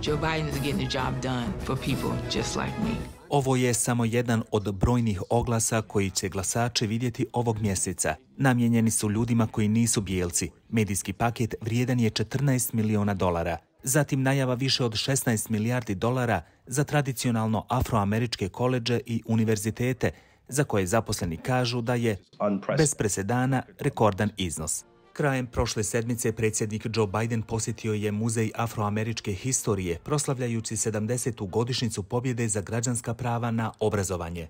Joe Biden the job done for people Ovo je samo jedan od brojnih oglasa koji će glasači vidjeti ovog mjeseca. Namjenjeni su ljudima koji nisu bijelci. Medijski paket vrijedan je 14 milijuna dolara. Zatim najava više od 16 milijardi dolara za tradicionalno afroameričke koleđe i univerzitete, za koje zaposleni kažu da je bez presedana rekordan iznos. Krajem prošle sedmice predsjednik Joe Biden posjetio je Muzej afroameričke historije, proslavljajući 70. godišnicu pobjede za građanska prava na obrazovanje.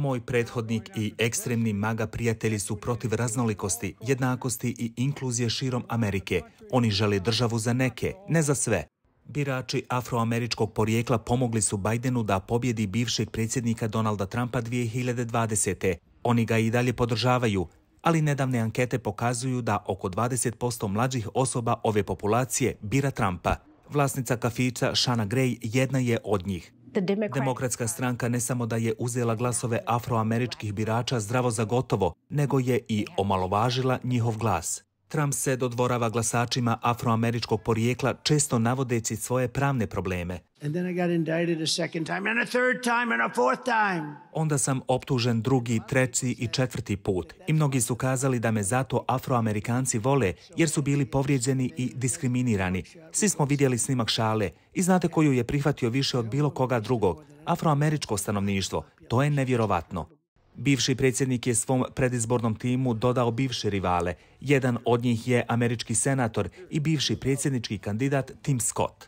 Moj prethodnik i ekstremni maga prijatelji su protiv raznolikosti, jednakosti i inkluzije širom Amerike. Oni žele državu za neke, ne za sve. Birači afroameričkog porijekla pomogli su Bidenu da pobjedi bivšeg predsjednika Donalda Trumpa 2020. Oni ga i dalje podržavaju, ali nedavne ankete pokazuju da oko 20% mlađih osoba ove populacije bira Trumpa. Vlasnica kafića Shana Gray jedna je od njih. Demokratska stranka ne samo da je uzela glasove afroameričkih birača zdravo za gotovo, nego je i omalovažila njihov glas. Trump se dodvorava glasačima afroameričkog porijekla često navodeći svoje pravne probleme. Onda sam optužen drugi, treći i četvrti put i mnogi su kazali da me zato afroamerikanci vole jer su bili povrijeđeni i diskriminirani. Svi smo vidjeli snimak šale i znate koju je prihvatio više od bilo koga drugog, afroameričko stanovništvo. To je nevjerovatno. Bivši predsjednik je svom predizbornom timu dodao bivše rivale. Jedan od njih je američki senator i bivši predsjednički kandidat Tim Scott.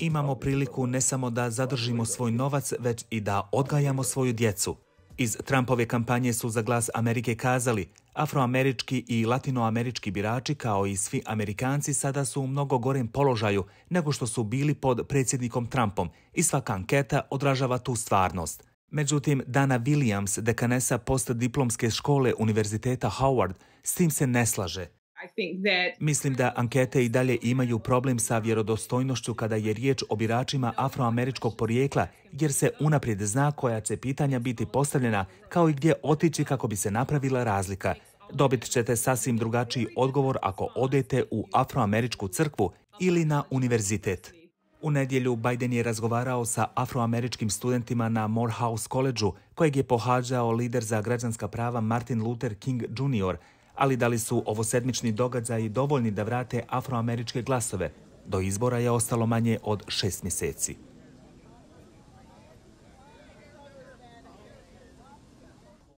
Imamo priliku ne samo da zadržimo svoj novac, već i da odgajamo svoju djecu. Iz Trumpove kampanje su za glas Amerike kazali afroamerički i latinoamerički birači kao i svi Amerikanci sada su u mnogo gorem položaju nego što su bili pod predsjednikom Trumpom i svaka anketa odražava tu stvarnost. Međutim, Dana Williams, dekanesa post-diplomske škole Univerziteta Howard, s tim se ne slaže. Mislim da ankete i dalje imaju problem sa vjerodostojnošću kada je riječ o biračima afroameričkog porijekla, jer se unaprijed zna koja će pitanja biti postavljena, kao i gdje otići kako bi se napravila razlika. Dobit ćete sasvim drugačiji odgovor ako odete u afroameričku crkvu ili na univerzitet. U nedjelju Biden je razgovarao sa afroameričkim studentima na Morehouse koleđu, kojeg je pohađao lider za građanska prava Martin Luther King Jr., ali da li su ovo sedmični događaji dovoljni da vrate afroameričke glasove? Do izbora je ostalo manje od šest mjeseci.